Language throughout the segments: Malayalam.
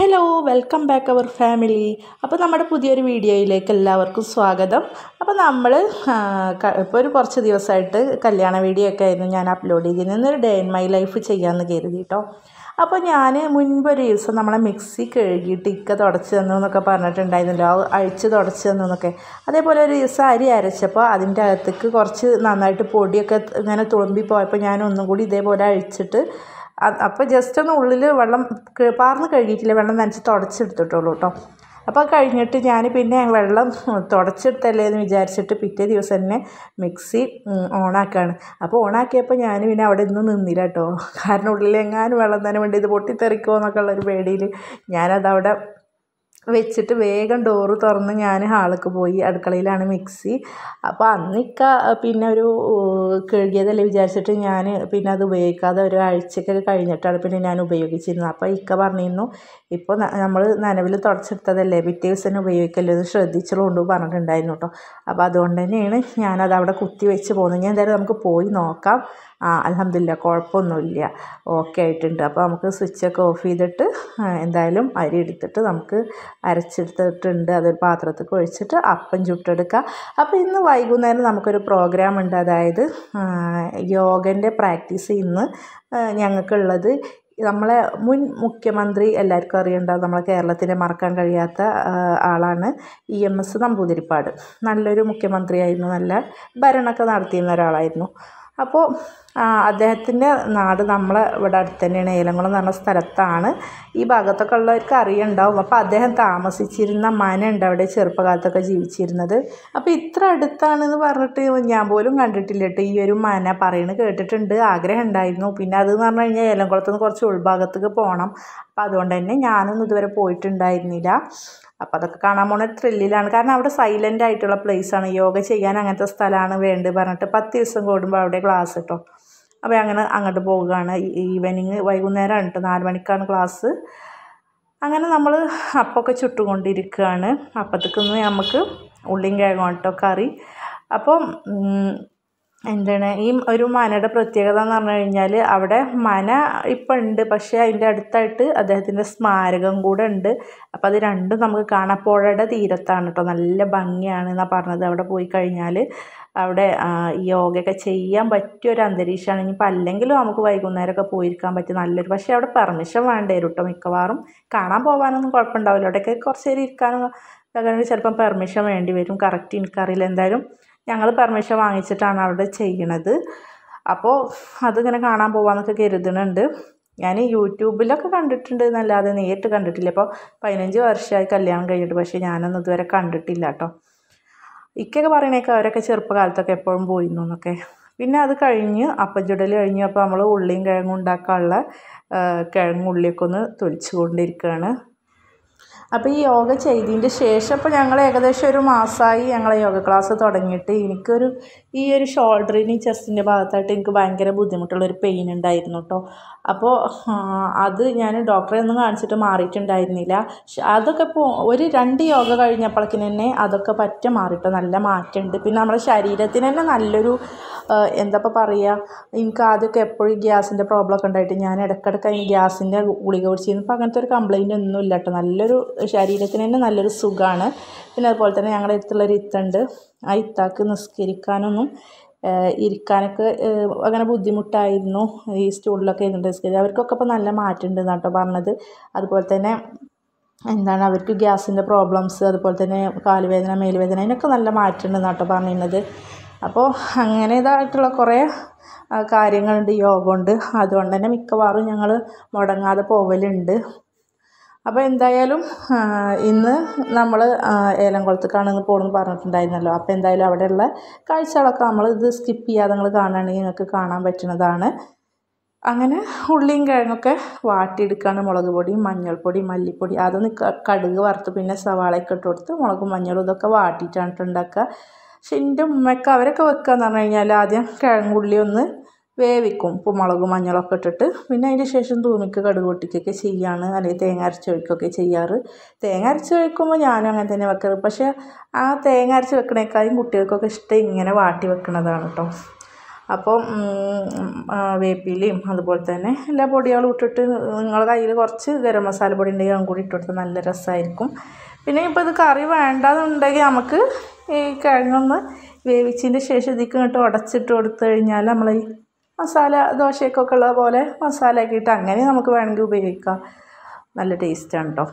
hello welcome back our family അപ്പോൾ നമ്മുടെ പുതിയൊരു വീഡിയോയിലേക്ക് എല്ലാവർക്കും സ്വാഗതം അപ്പോൾ നമ്മൾ ഇപ്പോൾ ഒരു കുറച്ച് ദിവസമായിട്ട് കല്യാണ വീഡിയോ ഒക്കെ ആയിരുന്നു ഞാൻ അപ്ലോഡ് ചെയ്തിരുന്നത് ഒരു ഡേ ഇൻ മൈ ലൈഫ് ചെയ്യാമെന്ന് കരുതി കേട്ടോ അപ്പോൾ ഞാൻ മുൻപൊരു ദിവസം നമ്മളെ മിക്സി കഴുകിയിട്ട് ഇക്ക തുടച്ച് തന്നു എന്നൊക്കെ പറഞ്ഞിട്ടുണ്ടായിരുന്നല്ലോ അഴിച്ച് തുടച്ച് തന്നു എന്നൊക്കെ അതേപോലെ ഒരു ദിവസം അരി അരച്ചപ്പോൾ അതിൻ്റെ അകത്തേക്ക് കുറച്ച് നന്നായിട്ട് പൊടിയൊക്കെ ഇങ്ങനെ തുളുമ്പി പോയപ്പോൾ ഞാൻ ഒന്നും കൂടി ഇതേപോലെ അഴിച്ചിട്ട് അപ്പോൾ ജസ്റ്റ് ഒന്ന് ഉള്ളിൽ വെള്ളം പാർന്ന് കഴുകിയിട്ടില്ല വെള്ളം നനച്ച് തുടച്ചെടുത്തിട്ടുള്ളൂ കേട്ടോ അപ്പോൾ കഴിഞ്ഞിട്ട് ഞാൻ പിന്നെ വെള്ളം തുടച്ചെടുത്തല്ലേ എന്ന് വിചാരിച്ചിട്ട് പിറ്റേ ദിവസം തന്നെ മിക്സി ഓണാക്കുകയാണ് അപ്പോൾ ഓണാക്കിയപ്പോൾ ഞാൻ പിന്നെ അവിടെ നിന്ന് നിന്നില്ല കേട്ടോ കാരണം ഉള്ളിലെങ്ങാനും വെള്ളം തന്നെ വേണ്ടി ഇത് പൊട്ടിത്തെറിക്കുമോ എന്നൊക്കെ ഉള്ളൊരു പേടിയിൽ ഞാനതവിടെ വെച്ചിട്ട് വേഗം ഡോറ് തുറന്ന് ഞാൻ ഹാളിലേക്ക് പോയി അടുക്കളയിലാണ് മിക്സി അപ്പോൾ അന്നിക്ക പിന്നെ ഒരു കഴുകിയതല്ലേ വിചാരിച്ചിട്ട് ഞാൻ പിന്നെ അത് ഉപയോഗിക്കാതെ ഒരു ആഴ്ചയൊക്കെ കഴിഞ്ഞിട്ടാണ് പിന്നെ ഞാൻ ഉപയോഗിച്ചിരുന്നത് അപ്പോൾ ഇക്ക പറഞ്ഞിരുന്നു ഇപ്പോൾ നമ്മൾ നനവിൽ തുടച്ചെടുത്തതല്ലേ പിറ്റേ ദിവസം ഉപയോഗിക്കല്ലേ ഒന്ന് ശ്രദ്ധിച്ചുകൊണ്ട് പറഞ്ഞിട്ടുണ്ടായിരുന്നു കേട്ടോ അപ്പോൾ അതുകൊണ്ട് തന്നെയാണ് ഞാനത് അവിടെ കുത്തി വെച്ച് പോകുന്നത് ഞാൻ എന്തായാലും നമുക്ക് പോയി നോക്കാം ആ അലഹമില്ല കുഴപ്പമൊന്നുമില്ല ഓക്കെ ആയിട്ടുണ്ട് അപ്പോൾ നമുക്ക് സ്വിച്ചൊക്കെ ഓഫ് ചെയ്തിട്ട് എന്തായാലും അരി എടുത്തിട്ട് നമുക്ക് അരച്ചെടുത്തിട്ടുണ്ട് അതൊരു പാത്രത്തിൽ ഒഴിച്ചിട്ട് അപ്പം ചുട്ടെടുക്കുക അപ്പോൾ ഇന്ന് വൈകുന്നേരം നമുക്കൊരു പ്രോഗ്രാം ഉണ്ട് അതായത് യോഗൻ്റെ പ്രാക്ടീസ് ഇന്ന് ഞങ്ങൾക്കുള്ളത് നമ്മളെ മുൻ മുഖ്യമന്ത്രി എല്ലാവർക്കും അറിയേണ്ട നമ്മളെ കേരളത്തിനെ മറക്കാൻ കഴിയാത്ത ആളാണ് ഇ എം എസ് നമ്പൂതിരിപ്പാട് നല്ലൊരു മുഖ്യമന്ത്രിയായിരുന്നു നല്ല ഭരണമൊക്കെ നടത്തിയിരുന്ന ഒരാളായിരുന്നു അപ്പോൾ അദ്ദേഹത്തിൻ്റെ നാട് നമ്മളെ ഇവിടെ അടുത്ത് തന്നെയാണ് ഏലംകുളം എന്ന് പറഞ്ഞ സ്ഥലത്താണ് ഈ ഭാഗത്തൊക്കെ ഉള്ളവർക്ക് അറിയുണ്ടാവും അപ്പോൾ അദ്ദേഹം താമസിച്ചിരുന്ന മനയുണ്ട് അവിടെ ചെറുപ്പകാലത്തൊക്കെ ജീവിച്ചിരുന്നത് അപ്പോൾ ഇത്ര അടുത്താണെന്ന് പറഞ്ഞിട്ട് ഞാൻ പോലും കണ്ടിട്ടില്ല കേട്ടോ ഈ ഒരു മന പറയുന്നത് കേട്ടിട്ടുണ്ട് ആഗ്രഹം ഉണ്ടായിരുന്നു പിന്നെ അതെന്ന് പറഞ്ഞു കഴിഞ്ഞാൽ ഏലംകുളത്ത് നിന്ന് കുറച്ച് ഉൾഭാഗത്തേക്ക് പോകണം അപ്പോൾ അതുകൊണ്ട് തന്നെ ഞാനൊന്നും ഇതുവരെ പോയിട്ടുണ്ടായിരുന്നില്ല അപ്പോൾ അതൊക്കെ കാണാൻ പോകുന്ന ത്രില്ലിലാണ് കാരണം അവിടെ സൈലൻ്റ് ആയിട്ടുള്ള ആണ് യോഗ ചെയ്യാൻ അങ്ങനത്തെ സ്ഥലമാണ് വേണ്ടത് പറഞ്ഞിട്ട് പത്ത് ദിവസം കൂടുമ്പോൾ അവിടെ ക്ലാസ് കിട്ടും അപ്പോൾ അങ്ങനെ അങ്ങോട്ട് പോവുകയാണ് ഈവനിങ് വൈകുന്നേരമാണ് കേട്ടോ നാല് മണിക്കാണ് ക്ലാസ് അങ്ങനെ നമ്മൾ അപ്പമൊക്കെ ചുട്ടുകൊണ്ടിരിക്കുകയാണ് അപ്പത്തേക്കൊന്ന് നമുക്ക് ഉള്ളിൻ കിഴങ്ങോട്ടോ കറി അപ്പം എന്താണ് ഈ ഒരു മനയുടെ പ്രത്യേകത എന്ന് പറഞ്ഞു കഴിഞ്ഞാൽ അവിടെ മന ഇപ്പം ഉണ്ട് പക്ഷേ അതിൻ്റെ അടുത്തായിട്ട് അദ്ദേഹത്തിൻ്റെ സ്മാരകം കൂടെ ഉണ്ട് അപ്പോൾ അത് രണ്ടും നമുക്ക് കാണാം പുഴയുടെ തീരത്താണ് കേട്ടോ നല്ല ഭംഗിയാണ് എന്നാണ് പറഞ്ഞത് അവിടെ പോയി കഴിഞ്ഞാൽ അവിടെ യോഗയൊക്കെ ചെയ്യാൻ പറ്റിയ ഒരു അന്തരീക്ഷമാണ് ഇനിയിപ്പോൾ അല്ലെങ്കിലും നമുക്ക് വൈകുന്നേരമൊക്കെ പോയിരിക്കാൻ പറ്റും നല്ലൊരു പക്ഷേ അവിടെ പെർമിഷൻ വേണ്ടേ വരും കേട്ടോ മിക്കവാറും കാണാൻ പോകാനൊന്നും കുഴപ്പമുണ്ടാവില്ല അവിടെയൊക്കെ കുറച്ച് നേരം ഇരിക്കാനും ചിലപ്പം പെർമിഷൻ വേണ്ടി വരും കറക്റ്റ് എനിക്കറിയില്ല എന്തായാലും ഞങ്ങൾ പെർമിഷൻ വാങ്ങിച്ചിട്ടാണ് അവിടെ ചെയ്യണത് അപ്പോൾ അതിങ്ങനെ കാണാൻ പോകാമെന്നൊക്കെ കരുതുന്നുണ്ട് ഞാൻ യൂട്യൂബിലൊക്കെ കണ്ടിട്ടുണ്ട് എന്നല്ലാതെ നേരിട്ട് കണ്ടിട്ടില്ല ഇപ്പോൾ പതിനഞ്ച് വർഷമായി കല്യാണം കഴിഞ്ഞിട്ട് പക്ഷേ ഞാനൊന്നും ഇതുവരെ കണ്ടിട്ടില്ല കേട്ടോ ഇക്കൊക്കെ പറയണേക്ക് അവരൊക്കെ ചെറുപ്പകാലത്തൊക്കെ എപ്പോഴും പോയിരുന്നു എന്നൊക്കെ പിന്നെ അത് കഴിഞ്ഞ് അപ്പം കഴിഞ്ഞു കഴിഞ്ഞ് അപ്പോൾ നമ്മൾ ഉള്ളിയും കിഴങ്ങും ഉണ്ടാക്കാനുള്ള കിഴങ്ങുള്ളിയൊക്കെ ഒന്ന് തൊലിച്ചു കൊണ്ടിരിക്കുകയാണ് അപ്പോൾ ഈ യോഗ ചെയ്തതിൻ്റെ ശേഷം ഇപ്പോൾ ഞങ്ങൾ ഏകദേശം ഒരു മാസമായി ഞങ്ങൾ യോഗ ക്ലാസ് തുടങ്ങിയിട്ട് എനിക്കൊരു ഈ ഒരു ഷോൾഡറിന് ചെസ്റ്റിൻ്റെ ഭാഗത്തായിട്ട് എനിക്ക് ഭയങ്കര ബുദ്ധിമുട്ടുള്ളൊരു പെയിൻ ഉണ്ടായിരുന്നു കേട്ടോ അപ്പോൾ അത് ഞാൻ ഡോക്ടറെ ഒന്നും കാണിച്ചിട്ട് മാറിയിട്ടുണ്ടായിരുന്നില്ല അതൊക്കെ ഇപ്പോൾ ഒരു രണ്ട് യോഗ കഴിഞ്ഞപ്പോഴേക്കിന് തന്നെ അതൊക്കെ പറ്റ മാറിയിട്ട് നല്ല മാറ്റമുണ്ട് പിന്നെ നമ്മുടെ ശരീരത്തിന് തന്നെ നല്ലൊരു എന്താ ഇപ്പം പറയുക എനിക്ക് ആദ്യമൊക്കെ എപ്പോഴും ഗ്യാസിൻ്റെ പ്രോബ്ലമൊക്കെ ഉണ്ടായിട്ട് ഞാൻ ഇടയ്ക്കിടയ്ക്ക് അതിന് ഗ്യാസിൻ്റെ ഗുളിക കുടിച്ചിരുന്നു ഇപ്പം അങ്ങനത്തെ ഒരു കംപ്ലൈൻ്റ് ഒന്നും ഇല്ല കേട്ടോ നല്ലൊരു ശരീരത്തിന് തന്നെ നല്ലൊരു സുഖമാണ് പിന്നെ അതുപോലെ തന്നെ ഞങ്ങളുടെ അടുത്തുള്ള ഒരു ഇത്തുണ്ട് ആ ഇത്താക്ക് നിസ്കരിക്കാനൊന്നും ഇരിക്കാനൊക്കെ അങ്ങനെ ബുദ്ധിമുട്ടായിരുന്നു ഈ സ്റ്റൂളിലൊക്കെ ഇരുന്നിട്ട് നിസ്കരിക്കുക അവർക്കൊക്കെ ഇപ്പോൾ നല്ല മാറ്റമുണ്ട് കേട്ടോ പറഞ്ഞത് അതുപോലെ തന്നെ എന്താണ് അവർക്ക് ഗ്യാസിൻ്റെ പ്രോബ്ലംസ് അതുപോലെ തന്നെ കാലുവേദന മേലുവേദന അതിനൊക്കെ നല്ല മാറ്റമുണ്ട് എന്നാട്ടോ പറഞ്ഞിരുന്നത് അപ്പോൾ അങ്ങനെ ഇതായിട്ടുള്ള കുറേ കാര്യങ്ങളുണ്ട് യോഗ കൊണ്ട് അതുകൊണ്ട് തന്നെ മിക്കവാറും ഞങ്ങൾ മുടങ്ങാതെ പോവലുണ്ട് അപ്പോൾ എന്തായാലും ഇന്ന് നമ്മൾ ഏലംകുളത്തേക്കാണ് കാണുന്നു പോകണമെന്ന് പറഞ്ഞിട്ടുണ്ടായിരുന്നല്ലോ അപ്പോൾ എന്തായാലും അവിടെയുള്ള കാഴ്ചകളൊക്കെ നമ്മൾ ഇത് സ്കിപ്പ് ചെയ്യാതെ നിങ്ങൾ കാണുകയാണെങ്കിൽ നിങ്ങൾക്ക് കാണാൻ പറ്റുന്നതാണ് അങ്ങനെ ഉള്ളിയും കിഴങ്ങൊക്കെ വാട്ടിയെടുക്കുകയാണ് മുളക് പൊടിയും മഞ്ഞൾപ്പൊടി മല്ലിപ്പൊടി അതൊന്ന് കടുക് വറുത്ത് പിന്നെ സവാളയൊക്കെ ഇട്ട് കൊടുത്ത് മുളകും മഞ്ഞളും ഇതൊക്കെ വാട്ടിയിട്ടാണ് ഉണ്ടാക്കുക പക്ഷെ എൻ്റെ ഉമ്മയ്ക്ക് അവരൊക്കെ വെക്കുകയെന്ന് പറഞ്ഞു കഴിഞ്ഞാൽ ആദ്യം കിഴങ്ങുള്ളി ഒന്ന് വേവിക്കും ഉപ്പുമുളകും മഞ്ഞളൊക്കെ ഇട്ടിട്ട് പിന്നെ അതിന് ശേഷം തൂമിക്ക് കടുക് പൊട്ടിക്കൊക്കെ ചെയ്യാണ് അല്ലെങ്കിൽ തേങ്ങ അരച്ച് വയ്ക്കുകയൊക്കെ ചെയ്യാറ് തേങ്ങ അരച്ച് വയ്ക്കുമ്പോൾ ഞാനും അങ്ങനെ തന്നെ വെക്കാറ് പക്ഷേ ആ തേങ്ങ അരച്ച് വെക്കണേക്കാളും കുട്ടികൾക്കൊക്കെ ഇഷ്ടം ഇങ്ങനെ വാട്ടി വെക്കണതാണ് കേട്ടോ അപ്പം വേപ്പിലയും അതുപോലെ തന്നെ എല്ലാ പൊടികളും ഇട്ടിട്ട് നിങ്ങളുടെ കയ്യിൽ കുറച്ച് ഗരം മസാല പൊടി ഉണ്ടെങ്കിൽ അതും കൂടി ഇട്ടുകൊടുത്ത് നല്ല രസമായിരിക്കും പിന്നെ ഇപ്പോൾ ഇത് കറി വേണ്ടതെന്നുണ്ടെങ്കിൽ നമുക്ക് ഈ കിഴങ്ങൊന്ന് വേവിച്ചതിൻ്റെ ശേഷം ഇതിക്ക് ഇങ്ങോട്ട് ഉടച്ചിട്ട് കൊടുത്തു കഴിഞ്ഞാൽ നമ്മൾ ഈ മസാല ദോശയൊക്കെ ഉള്ള പോലെ മസാല ആക്കിയിട്ട് അങ്ങനെ നമുക്ക് വേണമെങ്കിൽ ഉപയോഗിക്കാം നല്ല ടേസ്റ്റാണ് കേട്ടോ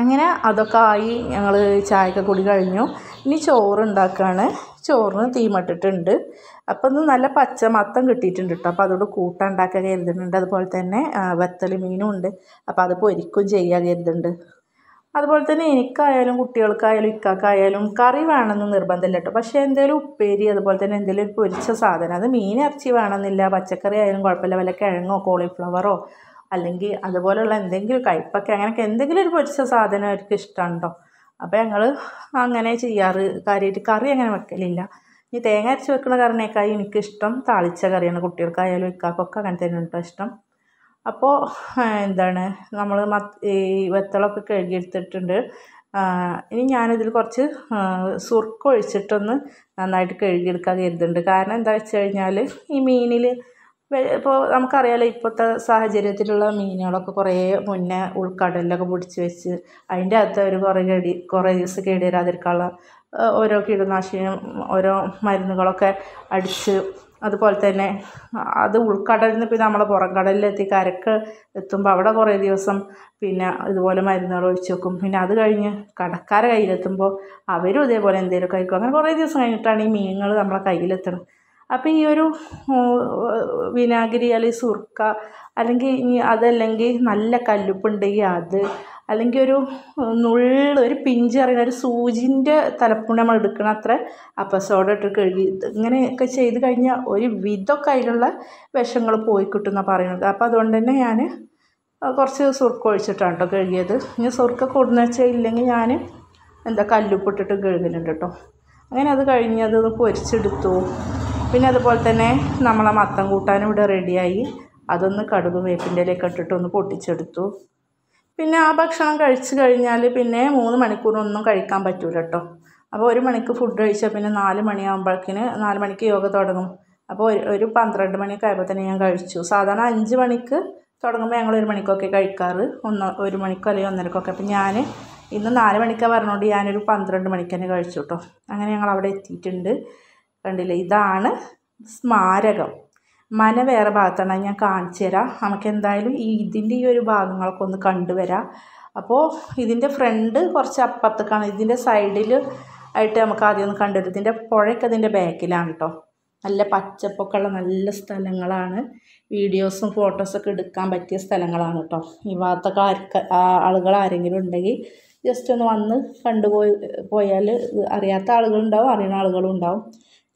അങ്ങനെ അതൊക്കെ ആയി ഞങ്ങൾ ചായക്ക കൂടി കഴിഞ്ഞു ഇനി ചോറ് ഉണ്ടാക്കുകയാണ് ചോറിന് തീമട്ടിട്ടുണ്ട് അപ്പോൾ ഇന്ന് നല്ല പച്ച മത്തം കിട്ടിയിട്ടുണ്ട് കേട്ടോ അപ്പോൾ അതോട് കൂട്ടം ഉണ്ടാക്കാൻ കരുതുന്നുണ്ട് അതുപോലെ തന്നെ വത്തൽ മീനും ഉണ്ട് അപ്പോൾ അത് പൊരിക്കും ചെയ്യാൻ കരുതുന്നുണ്ട് അതുപോലെ തന്നെ എനിക്കായാലും കുട്ടികൾക്കായാലും ഇക്കാക്കായാലും കറി വേണമെന്ന് നിർബന്ധമില്ല കേട്ടോ പക്ഷേ എന്തെങ്കിലും ഉപ്പേരി അതുപോലെ തന്നെ എന്തെങ്കിലും ഒരു പൊരിച്ച സാധനം അത് മീൻ ഇറച്ചി വേണമെന്നില്ല പച്ചക്കറി ആയാലും കുഴപ്പമില്ല വല്ല കിഴങ്ങോ കോളിഫ്ലവറോ അല്ലെങ്കിൽ അതുപോലെയുള്ള എന്തെങ്കിലും കയ്പ്പൊക്കെ അങ്ങനെയൊക്കെ എന്തെങ്കിലും ഒരു പൊരിച്ച സാധനം അവർക്ക് ഇഷ്ടമുണ്ടോ അപ്പോൾ ഞങ്ങൾ അങ്ങനെ ചെയ്യാറ് കാര്യമായിട്ട് കറി അങ്ങനെ വെക്കലില്ല ഇനി തേങ്ങ അരച്ച് വെക്കുന്ന കറിനേക്കായി എനിക്കിഷ്ടം താളിച്ച കറിയാണ് കുട്ടികൾക്കായാലും ഇക്കാക്കൊക്കെ അങ്ങനെ തന്നെ കേട്ടോ ഇഷ്ടം അപ്പോൾ എന്താണ് നമ്മൾ ഈ വെത്തളമൊക്കെ കഴുകിയെടുത്തിട്ടുണ്ട് ഇനി ഞാനിതിൽ കുറച്ച് സുർക്ക ഒഴിച്ചിട്ടൊന്ന് നന്നായിട്ട് കഴുകിയെടുക്കാൻ കരുതുന്നുണ്ട് കാരണം എന്താ വെച്ച് കഴിഞ്ഞാൽ ഈ മീനിൽ ഇപ്പോൾ നമുക്കറിയാലോ ഇപ്പോഴത്തെ സാഹചര്യത്തിലുള്ള മീനുകളൊക്കെ കുറേ മുന്നേ ഉൾക്കടലിലൊക്കെ പിടിച്ച് വെച്ച് അതിൻ്റെ അകത്ത് അവർ കുറേ കേടി കുറേ ദിവസം കേടി വരാതിരിക്കാനുള്ള ഓരോ കീടനാശിനിയും ഓരോ മരുന്നുകളൊക്കെ അടിച്ച് അതുപോലെ തന്നെ അത് ഉൾക്കടലിൽ നിന്ന് പിന്നെ നമ്മളെ പുറം കടലിലെത്തി കരക്ക് എത്തുമ്പോൾ അവിടെ കുറേ ദിവസം പിന്നെ ഇതുപോലെ മരുന്നുകൾ ഒഴിച്ച് വെക്കും പിന്നെ അത് കഴിഞ്ഞ് കടക്കാരെ കയ്യിലെത്തുമ്പോൾ അവരും ഇതേപോലെ എന്തെങ്കിലും കഴിക്കും അങ്ങനെ കുറേ ദിവസം കഴിഞ്ഞിട്ടാണ് ഈ മീനുകൾ നമ്മളെ കയ്യിലെത്തണത് അപ്പോൾ ഈ ഒരു വിനാഗിരി അല്ലെങ്കിൽ സുർക്ക അല്ലെങ്കിൽ ഇനി അതല്ലെങ്കിൽ നല്ല കല്ലുപ്പുണ്ടെങ്കിൽ അത് അല്ലെങ്കിൽ ഒരു നുള്ള ഒരു പിഞ്ചറിയുന്ന ഒരു സൂചിൻ്റെ തലപ്പുണ്ട് നമ്മൾ എടുക്കണം അത്ര അപ്പം സോഡ ഇട്ട് കഴുകി ഇങ്ങനെയൊക്കെ ചെയ്ത് കഴിഞ്ഞാൽ ഒരു വിധമൊക്കെ അതിലുള്ള വിഷങ്ങൾ പോയി കിട്ടുമെന്നാണ് പറയുന്നത് അപ്പോൾ അതുകൊണ്ട് തന്നെ ഞാൻ കുറച്ച് സുർക്ക ഒഴിച്ചിട്ടാണ് കേട്ടോ കഴുകിയത് ഇനി സുർക്ക കൂടുന്ന വെച്ചാൽ ഇല്ലെങ്കിൽ ഞാൻ എന്താ കല്ലുപ്പിട്ടിട്ട് കഴുകുന്നുണ്ട് കേട്ടോ അങ്ങനെ അത് അത് പൊരിച്ചെടുത്തു പിന്നെ അതുപോലെ തന്നെ നമ്മളെ മത്തം കൂട്ടാനും ഇവിടെ റെഡിയായി അതൊന്ന് കടുക് വേപ്പിൻ്റെ ഇലയൊക്കെ ഇട്ടിട്ടൊന്ന് പൊട്ടിച്ചെടുത്തു പിന്നെ ആ ഭക്ഷണം കഴിച്ച് കഴിഞ്ഞാൽ പിന്നെ മൂന്ന് മണിക്കൂറൊന്നും കഴിക്കാൻ പറ്റില്ല കേട്ടോ അപ്പോൾ ഒരു മണിക്ക് ഫുഡ് കഴിച്ചാൽ പിന്നെ നാല് മണിയാകുമ്പോഴേക്കിന് നാല് മണിക്ക് യോഗ തുടങ്ങും അപ്പോൾ ഒരു ഒരു പന്ത്രണ്ട് മണിയൊക്കെ ആയപ്പോൾ തന്നെ ഞാൻ കഴിച്ചു സാധാരണ അഞ്ച് മണിക്ക് തുടങ്ങുമ്പോൾ ഞങ്ങൾ ഒരു മണിക്കൊക്കെ കഴിക്കാറ് ഒന്ന് ഒരു മണിക്കോ അല്ലെങ്കിൽ ഒന്നരക്കൊക്കെ അപ്പോൾ ഞാൻ ഇന്ന് നാല് മണിക്കാണ് പറഞ്ഞുകൊണ്ട് ഞാനൊരു പന്ത്രണ്ട് മണിക്ക് തന്നെ കഴിച്ചു കേട്ടോ അങ്ങനെ ഞങ്ങൾ അവിടെ എത്തിയിട്ടുണ്ട് കണ്ടില്ലേ ഇതാണ് സ്മാരകം മന വേറെ ഭാഗത്താണ് ഞാൻ കാണിച്ചു തരാം നമുക്ക് എന്തായാലും ഈ ഇതിൻ്റെ ഈ ഒരു ഭാഗങ്ങളൊക്കെ ഒന്ന് കണ്ടുവരാം അപ്പോൾ ഇതിൻ്റെ ഫ്രണ്ട് കുറച്ച് അപ്പത്തേക്കാണ് ഇതിൻ്റെ സൈഡിൽ ആയിട്ട് നമുക്ക് ആദ്യം ഒന്ന് കണ്ടുവരും ഇതിൻ്റെ പുഴയൊക്കെ അതിൻ്റെ ബാക്കിലാണ് കേട്ടോ നല്ല പച്ചപ്പൊക്കെയുള്ള നല്ല സ്ഥലങ്ങളാണ് വീഡിയോസും ഫോട്ടോസൊക്കെ എടുക്കാൻ പറ്റിയ സ്ഥലങ്ങളാണ് കേട്ടോ ഈ ഭാഗത്തൊക്കെ ആർക്ക് ആളുകൾ ആരെങ്കിലും ഉണ്ടെങ്കിൽ ജസ്റ്റ് ഒന്ന് വന്ന് കണ്ടുപോയി പോയാൽ അറിയാത്ത ആളുകളുണ്ടാവും അറിയുന്ന ആളുകളും ഉണ്ടാവും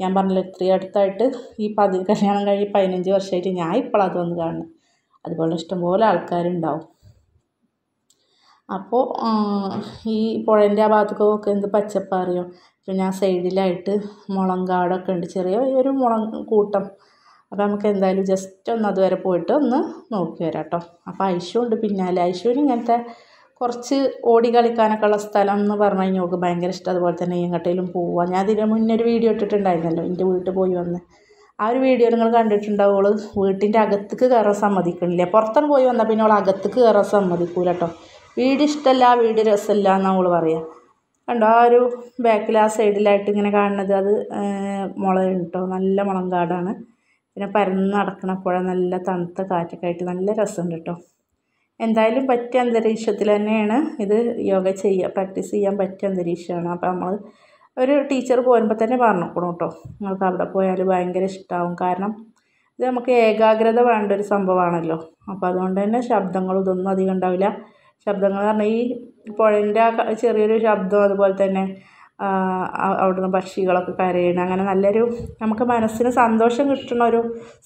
ഞാൻ പറഞ്ഞില്ലേ ഇത്രയും അടുത്തായിട്ട് ഈ പതി കല്യാണം കഴിഞ്ഞ് പതിനഞ്ച് വർഷമായിട്ട് ഞാൻ ഇപ്പോഴാണ് അത് വന്ന് കാണുന്നത് അതുപോലെ ഇഷ്ടംപോലെ ആൾക്കാരുണ്ടാവും അപ്പോൾ ഈ പുഴേൻ്റെ ആ ഭാഗത്തൊക്കെ എന്ത് പച്ചപ്പാറിയോ ഇപ്പം ഞാൻ സൈഡിലായിട്ട് മുളങ്കാടൊക്കെ ഉണ്ട് ചെറിയ ഒരു മുളം കൂട്ടം അപ്പോൾ നമുക്ക് എന്തായാലും ജസ്റ്റ് ഒന്ന് അതുവരെ പോയിട്ട് ഒന്ന് നോക്കി വരാം കേട്ടോ അപ്പോൾ ഐശുണ്ട് പിന്നാലെ ഐശുവിന് ഇങ്ങനത്തെ കുറച്ച് ഓടി കളിക്കാനൊക്കെ ഉള്ള സ്ഥലം എന്ന് പറഞ്ഞു കഴിഞ്ഞാൽ നമുക്ക് ഭയങ്കര ഇഷ്ടം അതുപോലെ തന്നെ എങ്ങോട്ടേലും പോവാം ഞാൻ ഇതിന് മുന്നേ ഒരു വീഡിയോ ഇട്ടിട്ടുണ്ടായിരുന്നല്ലോ എൻ്റെ വീട്ടിൽ പോയി വന്ന് ആ ഒരു വീഡിയോ നിങ്ങൾ കണ്ടിട്ടുണ്ടാവും ഓൾ വീട്ടിൻ്റെ അകത്തേക്ക് കയറാൻ സമ്മതിക്കണില്ല പുറത്തുനിന്ന് പോയി വന്നാൽ പിന്നെ അവൾ അകത്തേക്ക് കയറാൻ സമ്മതിക്കൂല കേട്ടോ വീട് ഇഷ്ടമല്ല വീട് രസമില്ല എന്നാണ് ഓൾ പറയുക കണ്ടോ ആ ഒരു ബാക്കിൽ ആ സൈഡിലായിട്ട് ഇങ്ങനെ കാണുന്നത് അത് മുളക് കേട്ടോ നല്ല മുളം കാടാണ് പിന്നെ പരന്ന് നടക്കണ പുഴ നല്ല തണുത്ത കാറ്റൊക്കെ ആയിട്ട് നല്ല രസമുണ്ട് കേട്ടോ എന്തായാലും പറ്റിയ അന്തരീക്ഷത്തിൽ തന്നെയാണ് ഇത് യോഗ ചെയ്യുക പ്രാക്ടീസ് ചെയ്യാൻ പറ്റിയ അന്തരീക്ഷമാണ് അപ്പോൾ നമ്മൾ ഒരു ടീച്ചർ പോരുമ്പോൾ തന്നെ പറഞ്ഞു കൊടുക്കണം കേട്ടോ നിങ്ങൾക്ക് അവിടെ പോയാൽ ഭയങ്കര ഇഷ്ടമാവും കാരണം ഇത് നമുക്ക് ഏകാഗ്രത വേണ്ട ഒരു സംഭവമാണല്ലോ അപ്പോൾ അതുകൊണ്ട് തന്നെ ശബ്ദങ്ങളിതൊന്നും അധികം ഉണ്ടാവില്ല ശബ്ദങ്ങൾ എന്ന് പറഞ്ഞാൽ ഈ പുഴൻ്റെ ആ ചെറിയൊരു ശബ്ദം അതുപോലെ തന്നെ അവിടുന്ന് പക്ഷികളൊക്കെ കരയണം അങ്ങനെ നല്ലൊരു നമുക്ക് മനസ്സിന് സന്തോഷം കിട്ടുന്ന ഒരു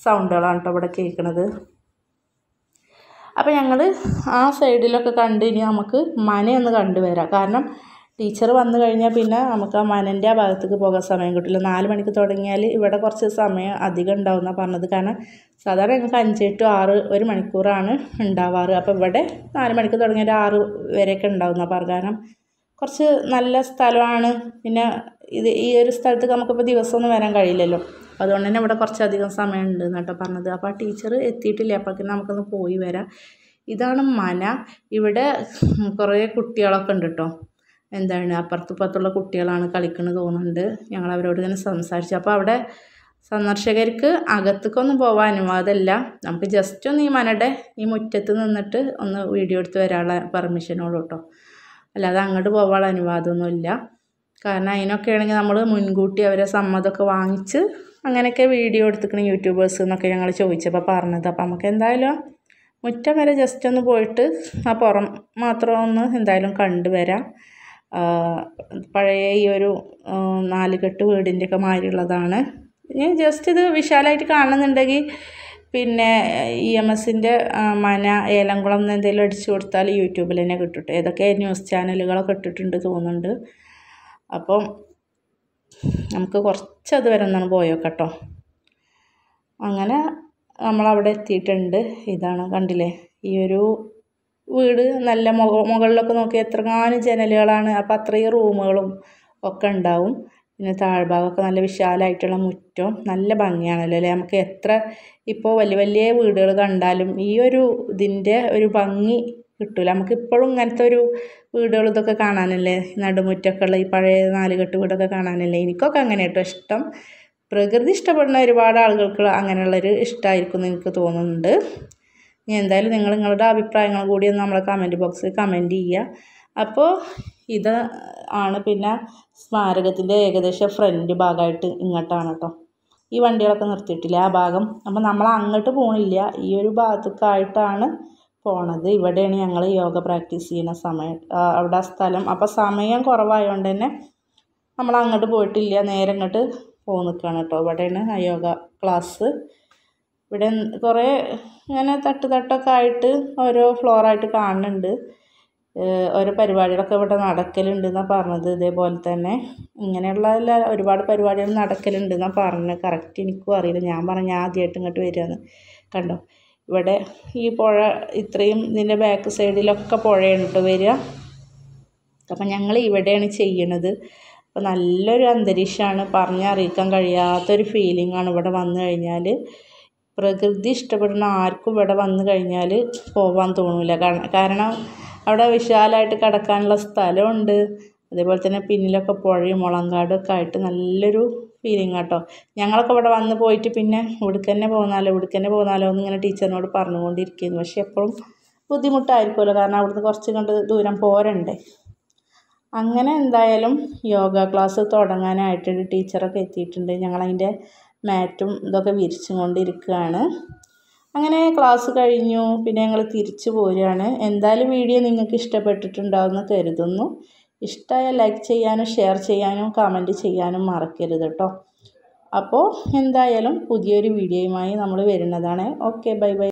സൗണ്ടുകളാണ് കേട്ടോ ഇവിടെ കേൾക്കുന്നത് അപ്പോൾ ഞങ്ങൾ ആ സൈഡിലൊക്കെ കണ്ട് ഇനി നമുക്ക് മനയൊന്ന് കണ്ടുവരാം കാരണം ടീച്ചർ വന്നു കഴിഞ്ഞാൽ പിന്നെ നമുക്ക് ആ മനൻ്റെ ആ ഭാഗത്തേക്ക് പോകാൻ സമയം കിട്ടില്ല നാല് മണിക്ക് തുടങ്ങിയാൽ ഇവിടെ കുറച്ച് സമയം അധികം ഉണ്ടാവും എന്നാണ് പറഞ്ഞത് കാരണം സാധാരണ ഞങ്ങൾക്ക് അഞ്ച് ടു ആറ് ഒരു മണിക്കൂറാണ് ഉണ്ടാവാറ് അപ്പോൾ ഇവിടെ നാല് മണിക്ക് തുടങ്ങിയാൽ ആറ് വരെയൊക്കെ ഉണ്ടാവും എന്നാണ് കാരണം കുറച്ച് നല്ല സ്ഥലമാണ് പിന്നെ ഇത് ഈ ഒരു സ്ഥലത്ത് നമുക്കിപ്പോൾ ദിവസമൊന്നും വരാൻ കഴിയില്ലല്ലോ അതുകൊണ്ട് തന്നെ ഇവിടെ കുറച്ചധികം സമയമുണ്ട് എന്നിട്ടോ പറഞ്ഞത് അപ്പോൾ ആ ടീച്ചർ എത്തിയിട്ടില്ല അപ്പോഴത്തേക്ക് നമുക്കൊന്ന് പോയി വരാം ഇതാണ് മന ഇവിടെ കുറേ കുട്ടികളൊക്കെ ഉണ്ട് കേട്ടോ എന്താണ് അപ്പുറത്തും ഇപ്പുറത്തുള്ള കുട്ടികളാണ് കളിക്കുന്നത് തോന്നുന്നുണ്ട് ഞങ്ങൾ അവരോട് ഇങ്ങനെ സംസാരിച്ചു അപ്പോൾ അവിടെ സന്ദർശകർക്ക് അകത്തേക്കൊന്നും പോകാൻ അനുവാദമല്ല നമുക്ക് ജസ്റ്റ് ഒന്ന് ഈ മനയുടെ ഈ മുറ്റത്ത് നിന്നിട്ട് ഒന്ന് വീഡിയോ എടുത്ത് വരാനുള്ള പെർമിഷനോളൂ കേട്ടോ അല്ലാതെ അങ്ങോട്ട് പോകാനുള്ള അനുവാദമൊന്നുമില്ല കാരണം അതിനൊക്കെ ആണെങ്കിൽ നമ്മൾ മുൻകൂട്ടി അവരെ സമ്മതമൊക്കെ വാങ്ങിച്ച് അങ്ങനെയൊക്കെ വീഡിയോ എടുത്തിക്കണം യൂട്യൂബേഴ്സ് എന്നൊക്കെ ഞങ്ങൾ ചോദിച്ചപ്പോൾ പറഞ്ഞത് അപ്പം നമുക്ക് എന്തായാലും മുറ്റം വരെ ജസ്റ്റ് ഒന്ന് പോയിട്ട് ആ പുറം മാത്രം ഒന്ന് എന്തായാലും കണ്ടുവരാം പഴയ ഈ ഒരു നാലുകെട്ട് വീടിൻ്റെയൊക്കെ മാതിരിയുള്ളതാണ് ഇനി ജസ്റ്റ് ഇത് വിശാലമായിട്ട് കാണുന്നുണ്ടെങ്കിൽ പിന്നെ ഇ എം എസിൻ്റെ മന ഏലംകുളം എന്ന് എന്തെങ്കിലും അടിച്ചു കൊടുത്താൽ യൂട്യൂബിൽ തന്നെ കിട്ടും ഏതൊക്കെ ന്യൂസ് ചാനലുകളൊക്കെ ഇട്ടിട്ടുണ്ട് തോന്നുന്നുണ്ട് അപ്പം നമുക്ക് കുറച്ചത് വരെ ഒന്നാണ് കേട്ടോ അങ്ങനെ നമ്മളവിടെ എത്തിയിട്ടുണ്ട് ഇതാണ് കണ്ടില്ലേ ഈ ഒരു വീട് നല്ല മുകളിലൊക്കെ നോക്കി എത്രങ്ങാനും ജനലുകളാണ് അപ്പോൾ അത്രയും റൂമുകളും ഒക്കെ ഉണ്ടാവും പിന്നെ താഴ്ഭാഗമൊക്കെ നല്ല വിശാലമായിട്ടുള്ള മുറ്റവും നല്ല ഭംഗിയാണല്ലോ അല്ലേ നമുക്ക് എത്ര ഇപ്പോൾ വലിയ വലിയ വീടുകൾ കണ്ടാലും ഈ ഒരു ഇതിൻ്റെ ഒരു ഭംഗി കിട്ടില്ല നമുക്ക് ഇപ്പോഴും ഇങ്ങനത്തെ ഒരു വീടുകൾ ഇതൊക്കെ കാണാനല്ലേ നടുമുറ്റമൊക്കെ ഉള്ള ഈ പഴയ നാലുകെട്ട് വീടൊക്കെ കാണാനല്ലേ എനിക്കൊക്കെ അങ്ങനെ കേട്ടോ ഇഷ്ടം പ്രകൃതി ഇഷ്ടപ്പെടുന്ന ഒരുപാട് ആളുകൾക്ക് അങ്ങനെയുള്ളൊരു ഇഷ്ടമായിരിക്കും എന്ന് എനിക്ക് തോന്നുന്നുണ്ട് ഇനി എന്തായാലും നിങ്ങൾ നിങ്ങളുടെ അഭിപ്രായങ്ങൾ കൂടി ഒന്ന് നമ്മളെ കമൻറ്റ് ബോക്സിൽ കമൻറ്റ് ചെയ്യുക അപ്പോൾ ഇത് ആണ് പിന്നെ സ്മാരകത്തിൻ്റെ ഏകദേശം ഫ്രണ്ട് ഭാഗമായിട്ട് ഇങ്ങോട്ടാണ് കേട്ടോ ഈ വണ്ടികളൊക്കെ നിർത്തിയിട്ടില്ല ആ ഭാഗം അപ്പം നമ്മൾ അങ്ങോട്ട് പോകണില്ല ഈ ഒരു ഭാഗത്തേക്കായിട്ടാണ് പോണത് ഇവിടെയാണ് ഞങ്ങൾ യോഗ പ്രാക്ടീസ് ചെയ്യുന്ന സമയം അവിടെ സ്ഥലം അപ്പം സമയം കുറവായതുകൊണ്ട് തന്നെ നമ്മൾ അങ്ങോട്ട് പോയിട്ടില്ല നേരെ അങ്ങോട്ട് പോകുന്ന നിൽക്കുകയാണ് കേട്ടോ ഇവിടെയാണ് ആ യോഗ ക്ലാസ് ഇവിടെ കുറേ ഇങ്ങനെ തട്ട് തട്ടൊക്കെ ആയിട്ട് ഓരോ ഫ്ലോറായിട്ട് കാണുന്നുണ്ട് ഓരോ പരിപാടികളൊക്കെ ഇവിടെ എന്നാണ് പറഞ്ഞത് ഇതേപോലെ തന്നെ ഇങ്ങനെയുള്ള എല്ലാ ഒരുപാട് പരിപാടികൾ എന്നാണ് പറഞ്ഞത് കറക്റ്റ് എനിക്കും അറിയില്ല ഞാൻ പറഞ്ഞു ഞാൻ ആദ്യമായിട്ട് ഇങ്ങോട്ട് വരികയാണ് കണ്ടോ ഇവിടെ ഈ പുഴ ഇത്രയും ഇതിൻ്റെ ബാക്ക് സൈഡിലൊക്കെ പുഴയാണ് കേട്ടോ വരിക അപ്പം ഞങ്ങൾ ഇവിടെയാണ് ചെയ്യണത് അപ്പോൾ നല്ലൊരു അന്തരീക്ഷമാണ് പറഞ്ഞറിയിക്കാൻ കഴിയാത്തൊരു ഫീലിംഗാണ് ഇവിടെ വന്നു കഴിഞ്ഞാൽ പ്രകൃതി ഇഷ്ടപ്പെടുന്ന ആർക്കും ഇവിടെ വന്നു കഴിഞ്ഞാൽ പോവാൻ തോന്നില്ല കാരണം അവിടെ വിശാലമായിട്ട് കിടക്കാനുള്ള സ്ഥലമുണ്ട് അതേപോലെ തന്നെ പിന്നിലൊക്കെ പുഴയും മുളങ്കാടൊക്കെ ആയിട്ട് നല്ലൊരു ഫീലിംഗ് കേട്ടോ ഞങ്ങളൊക്കെ ഇവിടെ വന്ന് പോയിട്ട് പിന്നെ ഇവിടേക്ക് പോകുന്നാലോ പോന്നാലോ പോകുന്നാലോ എന്നിങ്ങനെ ടീച്ചറിനോട് പറഞ്ഞുകൊണ്ടിരിക്കുന്നു പക്ഷെ എപ്പോഴും ബുദ്ധിമുട്ടായിരിക്കുമല്ലോ കാരണം അവിടുന്ന് കുറച്ച് കണ്ട് ദൂരം പോരണ്ടേ അങ്ങനെ എന്തായാലും യോഗ ക്ലാസ് തുടങ്ങാനായിട്ടൊരു ടീച്ചറൊക്കെ എത്തിയിട്ടുണ്ട് ഞങ്ങളതിൻ്റെ മാറ്റും ഇതൊക്കെ വിരിച്ചും കൊണ്ടിരിക്കുകയാണ് അങ്ങനെ ക്ലാസ് കഴിഞ്ഞു പിന്നെ ഞങ്ങൾ തിരിച്ചു പോരുകയാണ് എന്തായാലും വീഡിയോ നിങ്ങൾക്ക് ഇഷ്ടപ്പെട്ടിട്ടുണ്ടാവുമെന്ന് കരുതുന്നു ഇഷ്ടമായ ലൈക്ക് ചെയ്യാനും ഷെയർ ചെയ്യാനും കമൻറ്റ് ചെയ്യാനും മറക്കരുത് കേട്ടോ അപ്പോൾ എന്തായാലും പുതിയൊരു വീഡിയോയുമായി നമ്മൾ വരുന്നതാണ് ഓക്കെ ബൈ ബൈ